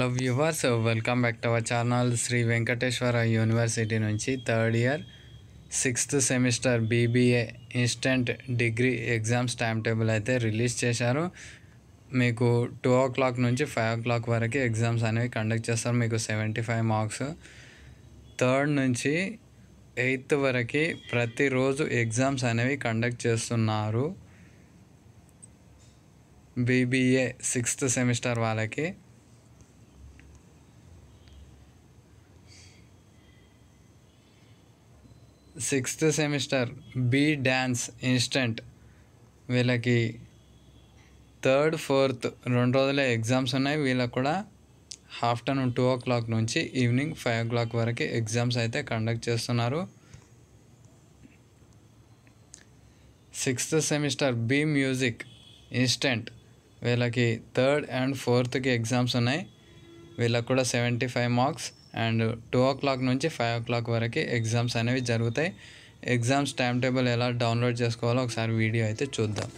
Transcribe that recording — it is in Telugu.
hello viewers welcome back to our channel Shri Venkateswara university నుంచి third year sixth semester BBA instant degree exams time table అయితే రిలీజ్ చేశారు మీకు టూ ఓ క్లాక్ నుంచి ఫైవ్ ఓ క్లాక్ వరకు ఎగ్జామ్స్ అనేవి కండక్ట్ చేస్తారు మీకు సెవెంటీ ఫైవ్ మార్క్స్ థర్డ్ నుంచి ఎయిత్ వరకు ప్రతిరోజు ఎగ్జామ్స్ అనేవి కండక్ట్ చేస్తున్నారు బీబీఏ సిక్స్త్ సెమిస్టర్ వాళ్ళకి sixth semester B dance instant వీళ్ళకి థర్డ్ ఫోర్త్ రెండు రోజులే ఎగ్జామ్స్ ఉన్నాయి వీళ్ళకి కూడా ఆఫ్టర్నూన్ టూ ఓ క్లాక్ నుంచి ఈవినింగ్ ఫైవ్ ఓ క్లాక్ వరకు ఎగ్జామ్స్ అయితే కండక్ట్ చేస్తున్నారు sixth semester B music instant వీళ్ళకి థర్డ్ అండ్ ఫోర్త్కి ఎగ్జామ్స్ ఉన్నాయి వీళ్ళకు కూడా seventy five marks and two o'clock నుంచి ఫైవ్ ఓ క్లాక్ వరకు ఎగ్జామ్స్ అనేవి జరుగుతాయి ఎగ్జామ్స్ టైం టేబుల్ ఎలా డౌన్లోడ్ చేసుకోవాలో ఒకసారి వీడియో అయితే చూద్దాం